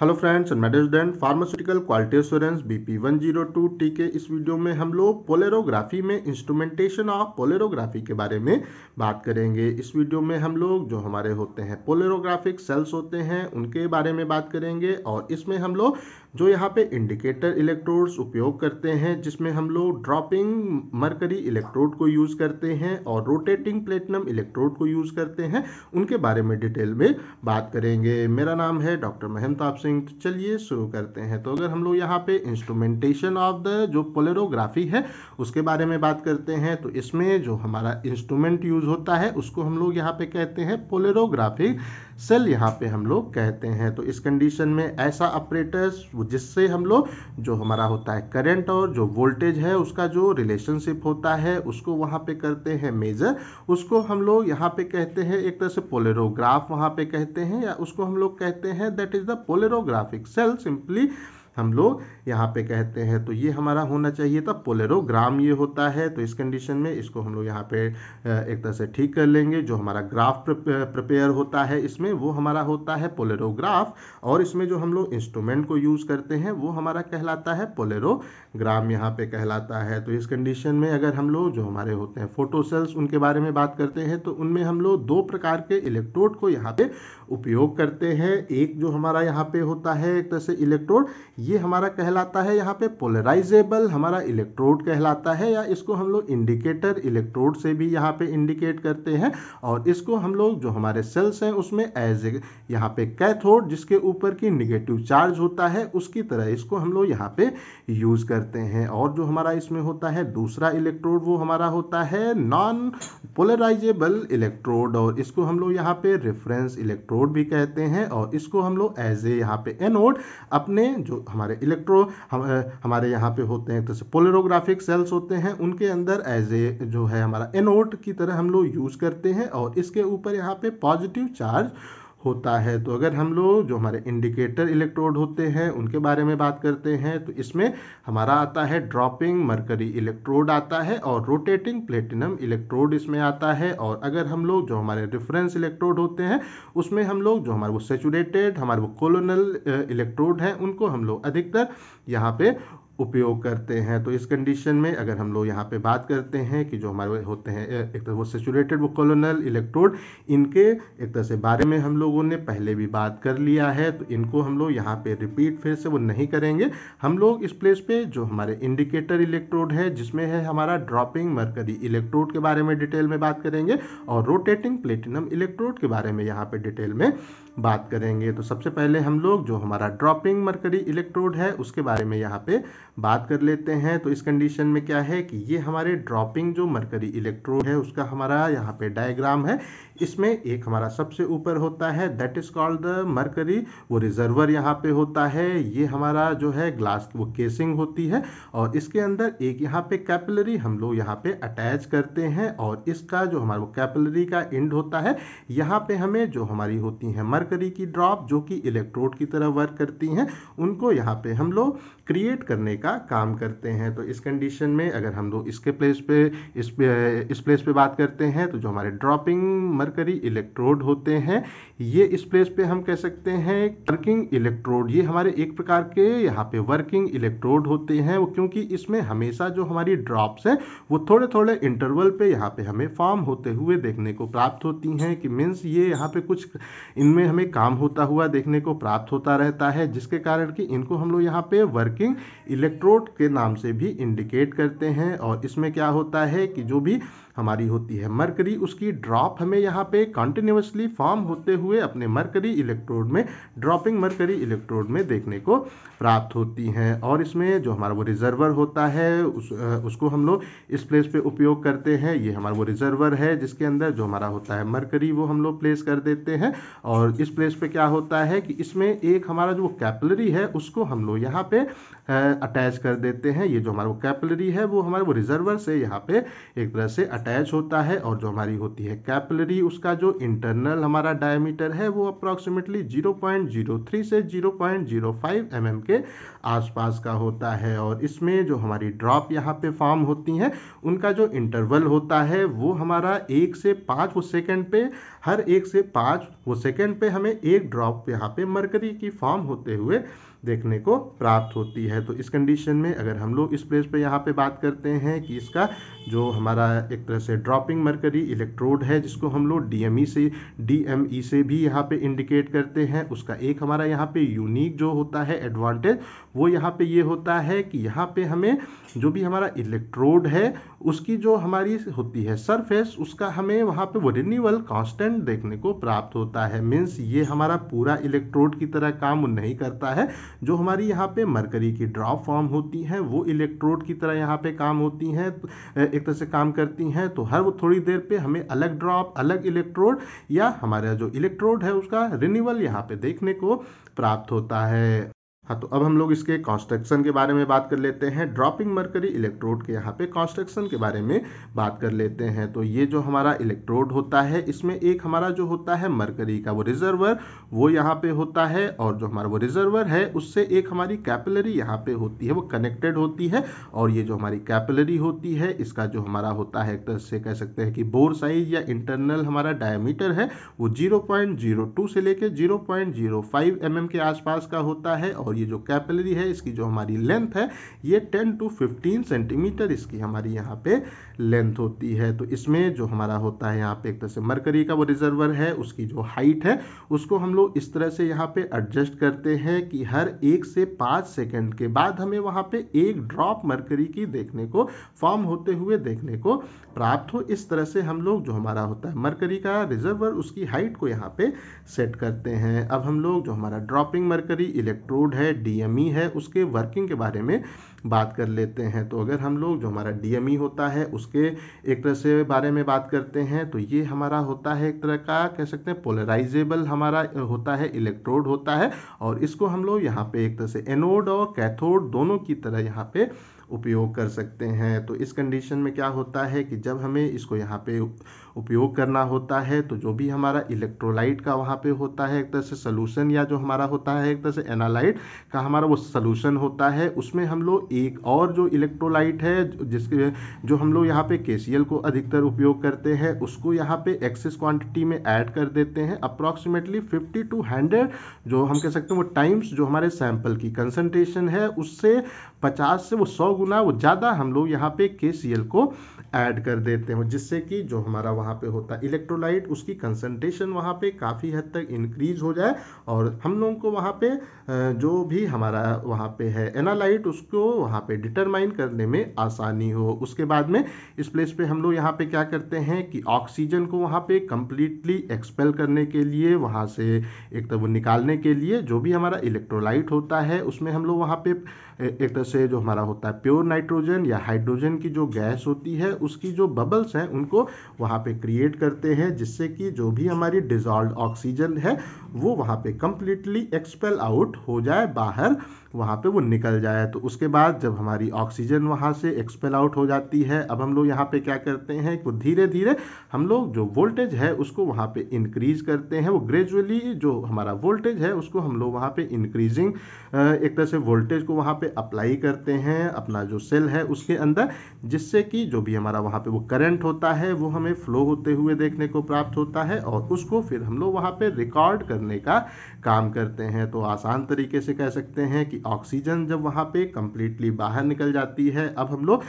hello friends मैं then pharmaceutical quality assurance B P one zero two T के इस video में हम लोग पोलेरोग्राफी में इंस्ट्रूमेंटेशन ऑफ पोलेरोग्राफी के बारे में बात करेंगे इस वीडियो में हम लोग जो हमारे होते हैं पोलेरोग्राफिक सेल्स होते हैं उनके बारे में बात करेंगे और इसमें हम लोग जो यहाँ पे इंडिकेटर इलेक्ट्रोड्स उपयोग करते हैं जिसमें हम लोग ड्रॉपिंग मरकरी इलेक्ट्रोड को यूज़ करते हैं और रोटेटिंग प्लेटिनम इलेक्ट्रोड को यूज़ करते हैं उनके बारे में डिटेल में बात करेंगे मेरा नाम है डॉक्टर महमताप सिंह तो चलिए शुरू करते हैं तो अगर हम लोग यहाँ पे इंस्ट्रूमेंटेशन ऑफ द जो पोलेरोग्राफी है उसके बारे में बात करते हैं तो इसमें जो हमारा इंस्ट्रूमेंट यूज़ होता है उसको हम लोग यहाँ पे कहते हैं पोलेरोग्राफिक सेल यहाँ पे हम लोग कहते हैं तो इस कंडीशन में ऐसा ऑपरेटर्स जिससे हम लोग जो हमारा होता है करंट और जो वोल्टेज है उसका जो रिलेशनशिप होता है उसको वहाँ पे करते हैं मेजर उसको हम लोग यहाँ पे कहते हैं एक तरह से पोलेरोग्राफ वहाँ पे कहते हैं या उसको हम लोग कहते हैं that is the polarographic cell simply हम लोग यहाँ पे कहते हैं तो ये हमारा होना चाहिए था पोलेरोग्राम ये होता है तो इस कंडीशन में इसको हम लोग यहाँ पे एक तरह से ठीक कर लेंगे जो हमारा ग्राफ प्रिपेयर होता है इसमें वो हमारा होता है पोलेरोग्राफ और इसमें जो हम लोग इंस्ट्रूमेंट को यूज़ करते हैं वो हमारा कहलाता है पोलेरोग्राम यहाँ पे कहलाता है तो इस कंडीशन में अगर हम लोग जो हमारे होते हैं फोटोसेल्स उनके बारे में बात करते हैं तो उनमें हम लोग दो प्रकार के इलेक्ट्रोड को यहाँ पे उपयोग करते हैं एक जो हमारा यहाँ पे होता है एक तरह से इलेक्ट्रोड ये हमारा कहला कहलाता है यहाँ पे पोलराइजेबल हमारा इलेक्ट्रोड कहलाता है या इसको हम लोग इंडिकेटर इलेक्ट्रोड से भी यहाँ पे इंडिकेट करते हैं और इसको हम लोग जो हमारे सेल्स हैं उसमें एज ए यहाँ पे कैथोड जिसके ऊपर की निगेटिव चार्ज होता है उसकी तरह इसको हम लोग यहाँ पे यूज़ करते हैं और जो हमारा इसमें होता है दूसरा इलेक्ट्रोड वो हमारा होता है नॉन पोलराइजेबल इलेक्ट्रोड और इसको हम लोग यहाँ पे रेफरेंस इलेक्ट्रोड भी कहते हैं और इसको हम लोग एज ए यहाँ पे एनोड अपने जो हमारे इलेक्ट्रो हम हमारे यहाँ पे होते हैं एक तरह से पोलरोग्राफिक सेल्स होते हैं उनके अंदर एज ए जो है हमारा एनोट की तरह हम लोग यूज़ करते हैं और इसके ऊपर यहाँ पे पॉजिटिव चार्ज होता है तो अगर हम लोग जो हमारे इंडिकेटर इलेक्ट्रोड होते हैं उनके बारे में बात करते हैं तो इसमें हमारा आता है ड्रॉपिंग मरकरी इलेक्ट्रोड आता है और रोटेटिंग प्लेटिनम इलेक्ट्रोड इसमें आता है और अगर हम लोग जो हमारे रेफरेंस इलेक्ट्रोड होते हैं उसमें हम लोग जो हमारे वो सेचुरेटेड हमारे वो कोलोनल इलेक्ट्रोड हैं उनको हम लोग अधिकतर यहाँ पे उपयोग करते हैं तो इस कंडीशन में अगर हम लोग यहाँ पे बात करते हैं कि जो हमारे होते हैं एक तरह वो सेचुरेटेड वो कॉलोनल इलेक्ट्रोड इनके एक तरह से बारे में हम लोगों ने पहले भी बात कर लिया है तो इनको हम लोग यहाँ पे रिपीट फिर से वो नहीं करेंगे हम लोग इस प्लेस पे जो हमारे इंडिकेटर इलेक्ट्रोड है जिसमें है हमारा ड्रॉपिंग मरकरी इलेक्ट्रोड के बारे में डिटेल में बात करेंगे और रोटेटिंग प्लेटिनम इलेक्ट्रोड के बारे में यहाँ पर डिटेल में बात करेंगे तो सबसे पहले हम लोग जो हमारा ड्रॉपिंग मरकरी इलेक्ट्रोड है उसके बारे में यहाँ पे बात कर लेते हैं तो इस कंडीशन में क्या है कि ये हमारे ड्रॉपिंग जो मरकरी इलेक्ट्रोड है उसका हमारा यहाँ पे डायग्राम है इसमें एक हमारा सबसे ऊपर होता है that is called the mercury वो रिजर्वर यहाँ पे होता है ये हमारा जो है ग्लास वो केसिंग होती है और इसके अंदर एक यहाँ पे कैपलरी हम लोग यहाँ पे अटैच करते हैं और इसका जो हमारा कैपलरी का एंड होता है यहाँ पे हमें जो हमारी होती है मर्क मरकरी की ड्रॉप जो कि इलेक्ट्रोड की तरह वर्क करती हैं उनको यहाँ पे हम लोग क्रिएट करने का काम करते हैं तो इस कंडीशन में अगर हम लोग इसके प्लेस पे इस पे इस प्लेस पे बात करते हैं तो जो हमारे ड्रॉपिंग मरकरी इलेक्ट्रोड होते हैं ये इस प्लेस पे हम कह सकते हैं वर्किंग इलेक्ट्रोड ये हमारे एक प्रकार के यहाँ पे वर्किंग इलेक्ट्रोड होते हैं वो क्योंकि इसमें हमेशा जो हमारी ड्रॉप्स हैं वो थोड़े थोड़े इंटरवल पे यहाँ पे हमें फॉर्म होते हुए देखने को प्राप्त होती हैं कि मीन्स ये यहाँ पे कुछ इनमें हमें हमें काम होता हुआ देखने को प्राप्त होता रहता है जिसके कारण कि इनको हम लोग यहाँ पे वर्किंग इलेक्ट्रोड के नाम से भी इंडिकेट करते हैं और इसमें क्या होता है कि जो भी हमारी होती है मरकरी उसकी ड्रॉप हमें यहाँ पे कंटिन्यूसली फॉर्म होते हुए अपने मरकरी इलेक्ट्रोड में ड्रॉपिंग मरकरी इलेक्ट्रोड में देखने को प्राप्त होती हैं और इसमें जो हमारा वो रिजर्वर होता है उस उसको हम लोग इस प्लेस पे उपयोग करते हैं ये हमारा वो रिजर्वर है जिसके अंदर जो हमारा होता है मरकरी वो हम लोग प्लेस कर देते हैं और इस प्लेस पे क्या होता है कि इसमें एक हमारा जो कैपलरी है उसको हम लोग यहाँ पे अटैच कर देते हैं ये जो हमारा वो कैपलरी है वो हमारे वो रिजर्वर से यहाँ पे एक तरह से अटैच अटैच होता है और जो हमारी होती है कैपलरी उसका जो इंटरनल हमारा डायमीटर है वो अप्रॉक्सीमेटली 0.03 से 0.05 mm के आसपास का होता है और इसमें जो हमारी ड्रॉप यहाँ पे फॉर्म होती हैं उनका जो इंटरवल होता है वो हमारा एक से पाँच वो सेकेंड पे हर एक से पाँच वो सेकेंड पे हमें एक ड्रॉप यहाँ पे मरकरी की फॉर्म होते हुए देखने को प्राप्त होती है तो इस कंडीशन में अगर हम लोग इस प्लेस पे यहाँ पे बात करते हैं कि इसका जो हमारा एक तरह से ड्रॉपिंग मरकरी इलेक्ट्रोड है जिसको हम लोग डी e से डी e से भी यहाँ पे इंडिकेट करते हैं उसका एक हमारा यहाँ पे यूनिक जो होता है एडवांटेज वो यहाँ पे ये होता है कि यहाँ पे हमें जो भी हमारा इलेक्ट्रोड है उसकी जो हमारी होती है सरफेस उसका हमें वहाँ पे वो रिन्यूअल कांस्टेंट देखने को प्राप्त होता है मीन्स ये हमारा पूरा इलेक्ट्रोड की तरह काम नहीं करता है जो हमारी यहाँ पे मरकरी की ड्रॉप फॉर्म होती हैं वो इलेक्ट्रोड की तरह यहाँ पे काम होती हैं एक तरह से काम करती हैं तो हर वो थोड़ी देर पे हमें अलग ड्रॉप अलग इलेक्ट्रोड या हमारा जो इलेक्ट्रोड है उसका रिन्यूअल यहाँ पे देखने को प्राप्त होता है हाँ तो अब हम लोग इसके कॉन्स्ट्रक्शन के बारे में बात कर लेते हैं ड्रॉपिंग मरकरी इलेक्ट्रोड के यहाँ पे कॉन्स्ट्रक्शन के बारे में बात कर लेते हैं तो ये जो हमारा इलेक्ट्रोड होता है इसमें एक हमारा जो होता है मरकरी का वो रिजर्वर वो यहाँ पे होता है और जो हमारा वो रिजर्वर है उससे एक हमारी कैपलरी यहाँ पे होती है वो कनेक्टेड होती है और ये जो हमारी कैपलरी होती है इसका जो हमारा होता है एक तरह से कह सकते हैं कि बोर साइज या इंटरनल हमारा डायमीटर है वो जीरो से लेकर जीरो पॉइंट mm के आसपास का होता है और ये जो कैपिलरी है इसकी जो हमारी लेंथ है ये 10 टू 15 सेंटीमीटर इसकी हमारी यहाँ पे लेंथ होती है तो इसमें जो हमारा होता है यहाँ पे एक तरह से मरकरी का वो रिजर्वर है उसकी जो हाइट है उसको हम लोग इस तरह से यहाँ पे एडजस्ट करते हैं कि हर एक से पाँच सेकेंड के बाद हमें वहाँ पे एक ड्रॉप मरकरी की देखने को फॉर्म होते हुए देखने को प्राप्त हो इस तरह से हम लोग जो हमारा होता है मरकरी का रिजर्वर उसकी हाइट को यहाँ पे सेट करते हैं अब हम लोग जो हमारा ड्रॉपिंग मरकरी इलेक्ट्रोड है है डी e है उसके वर्किंग के बारे में बात कर लेते हैं तो अगर हम लोग जो हमारा डी e होता है उसके एक तरह से बारे में बात करते हैं तो ये हमारा होता है एक तरह का कह सकते हैं पोलराइजेबल हमारा होता है इलेक्ट्रोड होता है और इसको हम लोग यहाँ पे एक तरह से एनोड और कैथोड दोनों की तरह यहाँ पे उपयोग कर सकते हैं तो इस कंडीशन में क्या होता है कि जब हमें इसको यहाँ पे उपयोग करना होता है तो जो भी हमारा इलेक्ट्रोलाइट का वहाँ पे होता है एक तरह से सोलूशन या जो हमारा होता है एक तरह से एनालाइट का हमारा वो सोलूशन होता है उसमें हम लोग एक और जो इलेक्ट्रोलाइट है जिसके जो हम लोग यहाँ पे के को अधिकतर उपयोग करते हैं उसको यहाँ पे एक्सेस क्वांटिटी में ऐड कर देते हैं अप्रॉक्सीमेटली फिफ्टी टू हंड्रेड जो हम कह सकते हैं वो टाइम्स जो हमारे सैंपल की कंसनट्रेशन है उससे पचास से वो सौ गुना वो ज़्यादा हम लोग यहाँ पे के को ऐड कर देते हैं जिससे कि जो हमारा वहाँ पे होता है इलेक्ट्रोलाइट उसकी कंसनट्रेशन वहाँ पे काफ़ी हद तक इंक्रीज हो जाए और हम लोगों को वहाँ पे जो भी हमारा वहाँ पे है एनालाइट उसको वहाँ पे डिटरमाइन करने में आसानी हो उसके बाद में इस प्लेस पे हम लोग यहाँ पे क्या करते हैं कि ऑक्सीजन को वहाँ पे कम्प्लीटली एक्सपेल करने के लिए वहाँ से एक तो वो निकालने के लिए जो भी हमारा इलेक्ट्रोलाइट होता है उसमें हम लोग वहाँ पर एक तरह से जो हमारा होता है प्योर नाइट्रोजन या हाइड्रोजन की जो गैस होती है उसकी जो बबल्स हैं उनको वहाँ पे क्रिएट करते हैं जिससे कि जो भी हमारी डिजॉल्व ऑक्सीजन है वो वहाँ पे कंप्लीटली एक्सपेल आउट हो जाए बाहर वहाँ पे वो निकल जाए तो उसके बाद जब हमारी ऑक्सीजन वहाँ से एक्सपेल आउट हो जाती है अब हम लोग यहाँ पे क्या करते हैं कि धीरे धीरे हम लोग जो वोल्टेज है उसको वहाँ पे इंक्रीज करते हैं वो ग्रेजुअली जो हमारा वोल्टेज है उसको हम लोग वहाँ पे इंक्रीजिंग एक तरह से वोल्टेज को वहाँ पे अप्लाई करते हैं अपना जो सेल है उसके अंदर जिससे कि जो भी हमारा वहाँ पर वो करेंट होता है वो हमें फ्लो होते हुए देखने को प्राप्त होता है और उसको फिर हम लोग वहाँ पर रिकॉर्ड करने का काम करते हैं तो आसान तरीके से कह सकते हैं कि की ऑक्सीजन जब वहाँ पे कम्प्लीटली बाहर निकल जाती है अब हम लोग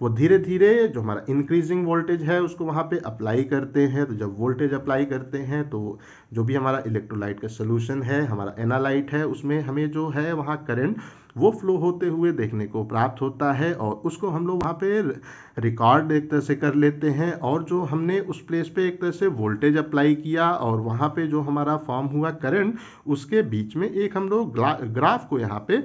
वो धीरे धीरे जो हमारा इंक्रीजिंग वोल्टेज है उसको वहाँ पे अप्लाई करते हैं तो जब वोल्टेज अप्लाई करते हैं तो जो भी हमारा इलेक्ट्रोलाइट का सोल्यूशन है हमारा एनालाइट है उसमें हमें जो है वहाँ करेंट वो फ्लो होते हुए देखने को प्राप्त होता है और उसको हम लोग वहाँ पे रिकॉर्ड एक तरह से कर लेते हैं और जो हमने उस प्लेस पे एक तरह से वोल्टेज अप्लाई किया और वहाँ पे जो हमारा फॉर्म हुआ करंट उसके बीच में एक हम लोग ग्राफ को यहाँ पे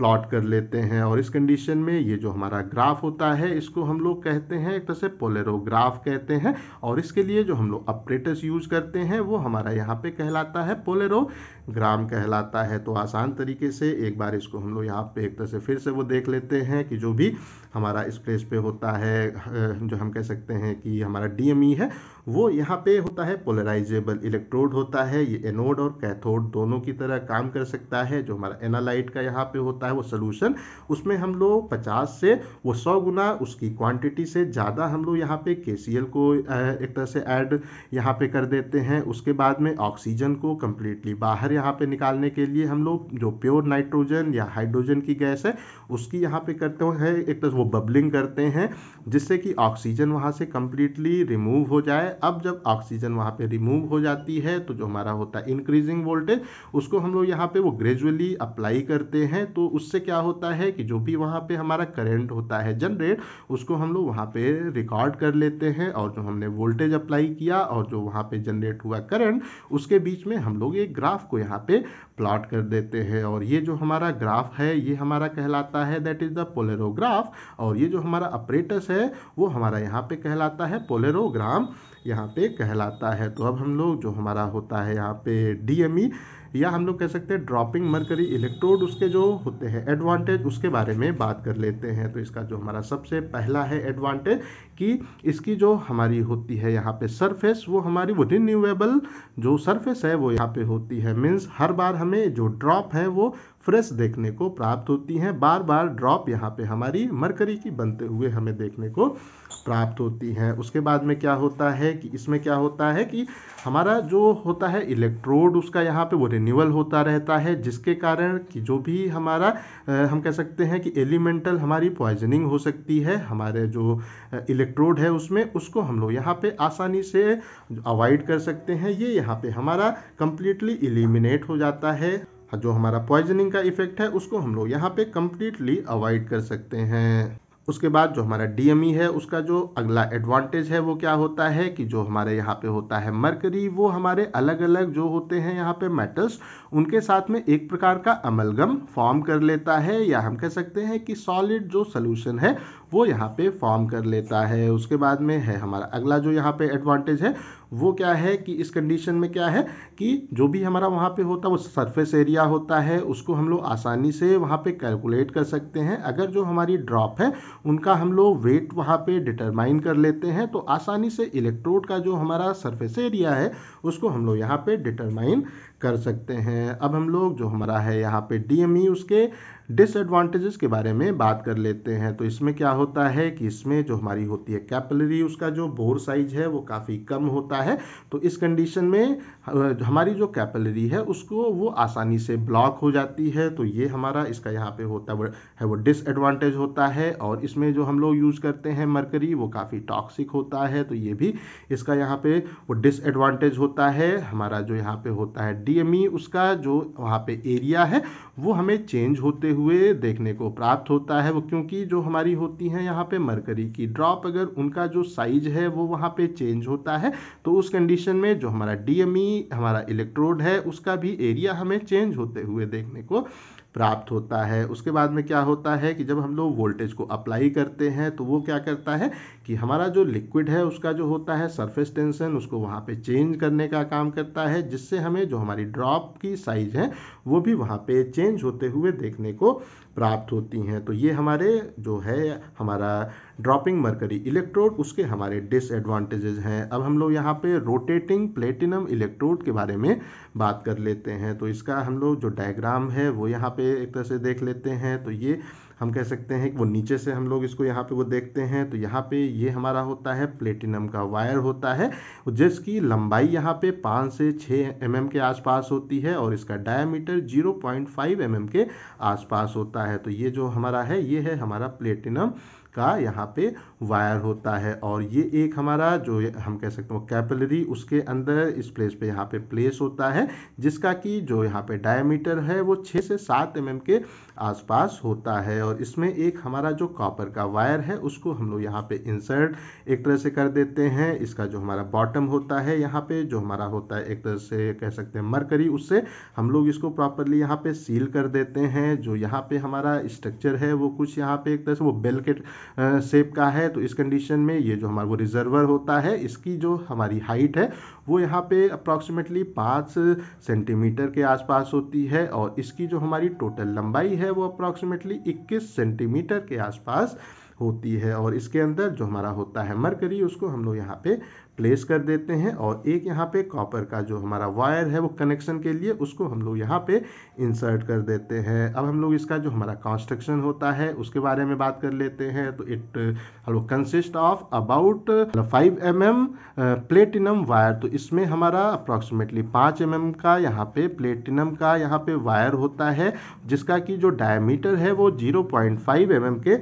प्लॉट कर लेते हैं और इस कंडीशन में ये जो हमारा ग्राफ होता है इसको हम लोग कहते हैं एक तरह से पोलेरोग्राफ कहते हैं और इसके लिए जो हम लोग अपरेटस यूज करते हैं वो हमारा यहाँ पे कहलाता है पोलेरो ग्राम कहलाता है तो आसान तरीके से एक बार इसको हम लोग यहाँ पे एक तरह से फिर से वो देख लेते हैं कि जो भी हमारा इस प्लेस पे होता है जो हम कह सकते हैं कि हमारा डी e है वो यहाँ पे होता है पोलराइजेबल इलेक्ट्रोड होता है ये एनोड और कैथोड दोनों की तरह काम कर सकता है जो हमारा एनालाइट का यहाँ पे होता है वो सोल्यूशन उसमें हम लोग पचास से वो सौ गुना उसकी क्वांटिटी से ज़्यादा हम लोग यहाँ पे के को एक तरह से ऐड यहाँ पे कर देते हैं उसके बाद में ऑक्सीजन को कम्प्लीटली बाहर यहाँ पे निकालने के लिए हम लोग जो प्योर नाइट्रोजन या हाइड्रोजन की गैस है उसकी यहाँ पे करते हैं एक तरह वो बबलिंग करते हैं जिससे कि ऑक्सीजन वहाँ से कम्प्लीटली रिमूव हो जाए अब जब ऑक्सीजन वहाँ पर रिमूव हो जाती है तो जो हमारा होता है इंक्रीजिंग वोल्टेज उसको हम लोग यहाँ पर वो ग्रेजुअली अप्लाई करते हैं तो उससे क्या होता है कि जो भी वहाँ पर हमारा करेंट होता है जनरेट उसको हम लोग वहाँ पे रिकॉर्ड कर लेते हैं और जो हमने वोल्टेज अप्लाई किया और जो वहाँ पे जनरेट हुआ करंट उसके बीच में हम लोग एक ग्राफ को यहाँ यहाँ पे प्लॉट कर देते हैं और ये जो हमारा ग्राफ है ये हमारा कहलाता है दैट इज़ द पोलेरोग्राफ और ये जो हमारा अपरेटस है वो हमारा यहाँ पे कहलाता है पोलेरोग्राम यहाँ पे कहलाता है तो अब हम लोग जो हमारा होता है यहाँ पे डी या हम लोग कह सकते हैं ड्रॉपिंग मरकरी इलेक्ट्रोड उसके जो होते हैं एडवांटेज उसके बारे में बात कर लेते हैं तो इसका जो हमारा सबसे पहला है एडवांटेज कि इसकी जो हमारी होती है यहाँ पे सरफेस वो हमारी वो रिन्यूएबल जो सरफेस है वो यहाँ पे होती है मीन्स हर बार हमें जो ड्रॉप है वो फ्रेश देखने को प्राप्त होती हैं बार बार ड्रॉप यहाँ पे हमारी मरकरी की बनते हुए हमें देखने को प्राप्त होती हैं उसके बाद में क्या होता है कि इसमें क्या होता है कि हमारा जो होता है इलेक्ट्रोड उसका यहाँ पे वो रिन्यूअल होता रहता है जिसके कारण कि जो भी हमारा हम कह सकते हैं कि एलिमेंटल हमारी पॉइजनिंग हो सकती है हमारे जो इलेक्ट्रोड है उसमें उसको हम लोग यहाँ पे आसानी से अवॉइड कर सकते हैं ये यहाँ पे हमारा कंप्लीटली इलिमिनेट हो जाता है हाँ, जो हमारा पॉइजनिंग का इफेक्ट है उसको हम लोग यहाँ पे कम्प्लीटली अवॉइड कर सकते हैं उसके बाद जो हमारा डीएमई e है उसका जो अगला एडवांटेज है वो क्या होता है कि जो हमारे यहाँ पे होता है मरकरी वो हमारे अलग अलग जो होते हैं यहाँ पे मेटल्स उनके साथ में एक प्रकार का अमलगम फॉर्म कर लेता है या हम कह सकते हैं कि सॉलिड जो सोल्यूशन है वो यहाँ पे फॉर्म कर लेता है उसके बाद में है हमारा अगला जो यहाँ पे एडवांटेज है वो क्या है कि इस कंडीशन में क्या है कि जो भी हमारा वहाँ पे होता है वो सरफेस एरिया होता है उसको हम लोग आसानी से वहाँ पे कैलकुलेट कर सकते हैं अगर जो हमारी ड्रॉप है उनका हम लोग वेट वहाँ पे डिटरमाइन कर लेते हैं तो आसानी से इलेक्ट्रोड का जो हमारा सरफेस एरिया है उसको हम लोग यहाँ पे डिटरमाइन कर सकते हैं अब हम लोग जो हमारा है यहाँ पे डी e उसके डिसएडवांटेजेस के बारे में बात कर लेते हैं तो इसमें क्या होता है कि इसमें जो हमारी होती है कैपलरी उसका जो बोर साइज है वो काफ़ी कम होता है तो इस कंडीशन में हमारी जो कैपलरी है उसको वो आसानी से ब्लॉक हो जाती है तो ये हमारा इसका यहाँ पे होता है वो डिसएडवांटेज होता है और इसमें जो हम लोग यूज़ करते हैं मरकरी वो काफ़ी टॉक्सिक होता है तो ये भी इसका यहाँ पे वो डिसएडवांटेज होता है हमारा जो यहाँ पे होता है डीएमई e, उसका जो वहाँ पे एरिया है वो हमें चेंज होते हुए हुए देखने को प्राप्त होता है वो क्योंकि जो हमारी होती हैं यहाँ पे मरकरी की ड्रॉप अगर उनका जो साइज है वो वहाँ पे चेंज होता है तो उस कंडीशन में जो हमारा डीएमई हमारा इलेक्ट्रोड है उसका भी एरिया हमें चेंज होते हुए देखने को प्राप्त होता है उसके बाद में क्या होता है कि जब हम लोग वोल्टेज को अप्लाई करते हैं तो वो क्या करता है कि हमारा जो लिक्विड है उसका जो होता है सरफेस टेंशन उसको वहाँ पे चेंज करने का काम करता है जिससे हमें जो हमारी ड्रॉप की साइज है वो भी वहाँ पे चेंज होते हुए देखने को प्राप्त होती हैं तो ये हमारे जो है हमारा ड्रॉपिंग मरकरी इलेक्ट्रोड उसके हमारे डिसएडवांटेजेस हैं अब हम लोग यहाँ पे रोटेटिंग प्लेटिनम इलेक्ट्रोड के बारे में बात कर लेते हैं तो इसका हम लोग जो डायग्राम है वो यहाँ पे एक तरह से देख लेते हैं तो ये हम कह सकते हैं कि वो नीचे से हम लोग इसको यहाँ पे वो देखते हैं तो यहाँ पे ये हमारा होता है प्लेटिनम का वायर होता है जिसकी लंबाई यहाँ पे पाँच से छः एम mm के आसपास होती है और इसका diameter zero point five M mm के आसपास होता है तो ये जो हमारा है ये है हमारा प्लेटिनम का यहाँ पे वायर होता है और ये एक हमारा जो हम कह सकते हैं कैपलरी उसके अंदर इस प्लेस पे यहाँ पे प्लेस होता है जिसका कि जो यहाँ पे डायमीटर है वो छः से सात एम mm के आसपास होता है और इसमें एक हमारा जो कॉपर का वायर है उसको हम लोग यहाँ पे इंसर्ट एक तरह से कर देते हैं इसका जो हमारा बॉटम होता है यहाँ पे जो हमारा होता है एक तरह से कह सकते हैं मरकरी उससे हम लोग इसको प्रॉपरली यहाँ पे सील कर देते हैं जो यहाँ पे हमारा स्ट्रक्चर है वो कुछ यहाँ पे एक तरह से वो बेल के शेप का है तो इस कंडीशन में ये जो हमारा वो रिजर्वर होता है इसकी जो हमारी हाइट है वो यहाँ पे अप्रॉक्सीमेटली पाँच सेंटीमीटर के आसपास होती है और इसकी जो हमारी टोटल लंबाई है है वो अप्रॉक्सीमेटली 21 सेंटीमीटर के आसपास होती है और इसके अंदर जो हमारा होता है मरकरी उसको हम लोग यहाँ पे प्लेस कर देते हैं और एक यहाँ पे कॉपर का जो हमारा वायर है वो कनेक्शन के लिए उसको हम लोग यहाँ पे इंसर्ट कर देते हैं अब हम लोग इसका जो हमारा कंस्ट्रक्शन होता है उसके बारे में बात कर लेते हैं तो इट हम लोग consist of about five M M platinum wire तो इसमें हमारा अप्रॉक्सीमेटली पाँच एम mm का यहाँ पे प्लेटिनम का यहाँ पे वायर होता है जिसका कि जो डायमीटर है वो जीरो पॉइंट फाइव mm के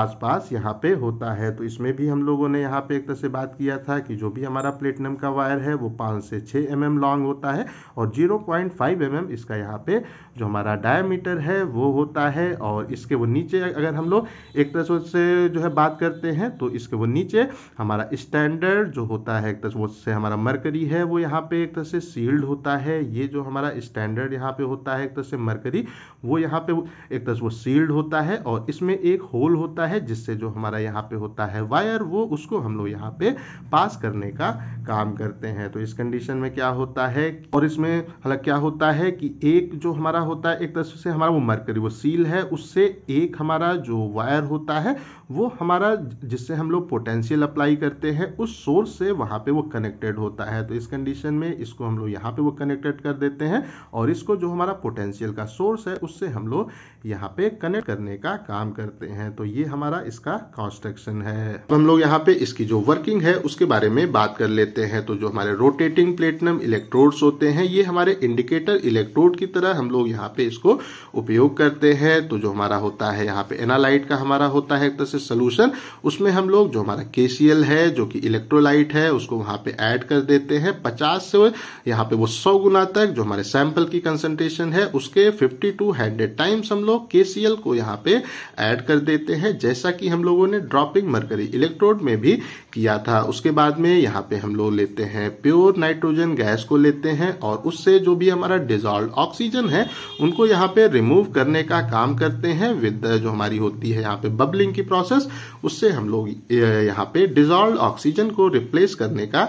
आसपास यहाँ पे होता है तो इसमें भी हम लोगों ने यहाँ पे एक तरह से बात किया था कि जो भी हमारा प्लेटिनम का वायर है वो पाँच से छः एम mm लॉन्ग होता है और जीरो पॉइंट फाइव एम इसका यहाँ पे जो हमारा डायमीटर है वो होता है और इसके वो नीचे अगर हम लोग एक तरह से जो है बात करते हैं तो इसके वो नीचे हमारा स्टैंडर्ड जो होता है एक तरह से हमारा मरकरी है वो यहाँ पे एक तरह से सील्ड होता है ये जो हमारा स्टैंडर्ड यहाँ पे होता है एक तरह से मरकरी वो यहाँ पे एक तरह से वो सील्ड होता है और इसमें एक होल होता होता है जिससे जो हमारा यहाँ पे होता है वायर वो उसको हम लोग यहाँ पे पास करने का काम करते हैं तो इस कंडीशन में क्या होता है और इसमें हालांकि क्या होता है कि एक जो हमारा होता है एक तरह से हमारा वो मरकरी वो सील है उससे एक हमारा जो वायर होता है वो हमारा जिससे हम लोग पोटेंशियल अप्लाई करते हैं उस सोर्स से वहाँ पे वो कनेक्टेड होता है तो इस कंडीशन में इसको हम लोग यहाँ पे वो कनेक्टेड कर देते हैं और इसको जो हमारा पोटेंशियल का सोर्स है उससे हम लोग यहाँ पे कनेक्ट करने का काम करते हैं तो ये हमारा इसका कंस्ट्रक्शन है तो हम लोग यहाँ पे इसकी जो वर्किंग है उसके बारे में बात कर लेते हैं तो जो हमारे रोटेटिंग प्लेटनम इलेक्ट्रोड्स होते हैं ये हमारे इंडिकेटर इलेक्ट्रोड की तरह हम लोग यहाँ पे इसको उपयोग करते हैं तो जो हमारा होता है यहाँ पे एनालाइट का हमारा होता है एक तरह से सोल्यूशन उसमें हम लोग जो हमारा केसीएल है जो कि इलेक्ट्रोलाइट है उसको वहां पे ऐड कर देते हैं 50 से यहाँ पे वो 100 गुना तक जो हमारे सैंपल की कंसंट्रेशन है उसके फिफ्टी टू हंड्रेड टाइम्स हम लोग केसीएल को यहाँ पे ऐड कर देते हैं जैसा कि हम लोगों ने ड्रॉपिंग मरकरी इलेक्ट्रोड में भी किया था उसके बाद में यहाँ पे हम लोग लेते हैं प्योर नाइट्रोजन गैस को लेते हैं और उससे जो भी हमारा डिजॉल्व ऑक्सीजन है उनको यहाँ पे रिमूव करने का काम करते हैं विद जो हमारी होती है यहाँ पे बबलिंग की प्रोसेस प्रोसेस उससे हम लोग यहाँ पे डिजॉल्व ऑक्सीजन को रिप्लेस करने का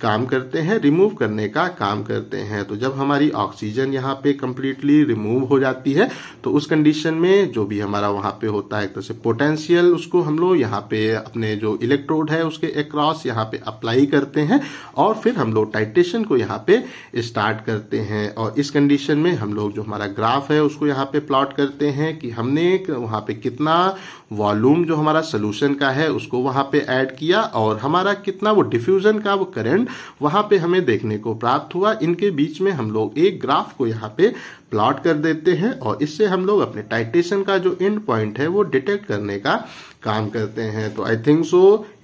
काम करते हैं रिमूव करने का काम करते हैं तो जब हमारी ऑक्सीजन यहाँ पे कम्प्लीटली रिमूव हो जाती है तो उस कंडीशन में जो भी हमारा वहां पे होता है एक तरह से पोटेंशियल उसको हम लोग यहाँ पे अपने जो इलेक्ट्रोड है उसके अक्रॉस यहाँ पे अप्लाई करते हैं और फिर हम लोग टाइटेशन को यहाँ पे स्टार्ट करते हैं और इस कंडीशन में हम लोग जो हमारा ग्राफ है उसको यहाँ पे प्लॉट करते हैं कि हमने वहां पे कितना वॉल्यूम जो हमारा सोल्यूशन का है उसको वहां पे ऐड किया और हमारा कितना वो डिफ्यूजन का वो करंट वहां पे हमें देखने को प्राप्त हुआ इनके बीच में हम लोग एक ग्राफ को यहाँ पे प्लॉट कर देते हैं और इससे हम लोग अपने टाइटेशन का जो एंड पॉइंट है वो डिटेक्ट करने का काम करते हैं तो I think so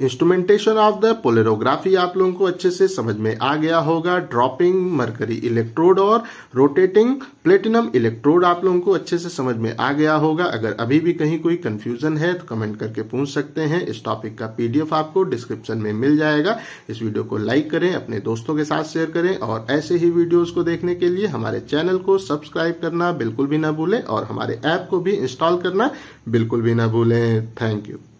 instrumentation of the polarography आप लोगों को अच्छे से समझ में आ गया होगा ड्रॉपिंग मरकरी इलेक्ट्रोड और रोटेटिंग प्लेटिनम इलेक्ट्रोड आप लोगों को अच्छे से समझ में आ गया होगा अगर अभी भी कहीं कोई कंफ्यूजन है तो कमेंट करके पूछ सकते हैं इस टॉपिक का पीडीएफ आपको डिस्क्रिप्शन में मिल जाएगा इस वीडियो को लाइक करें अपने दोस्तों के साथ शेयर करें और ऐसे ही वीडियोज को देखने के लिए हमारे चैनल को सब्सक्राइब सब्सक्राइब करना बिल्कुल भी ना भूलें और हमारे ऐप को भी इंस्टॉल करना बिल्कुल भी ना भूलें थैंक यू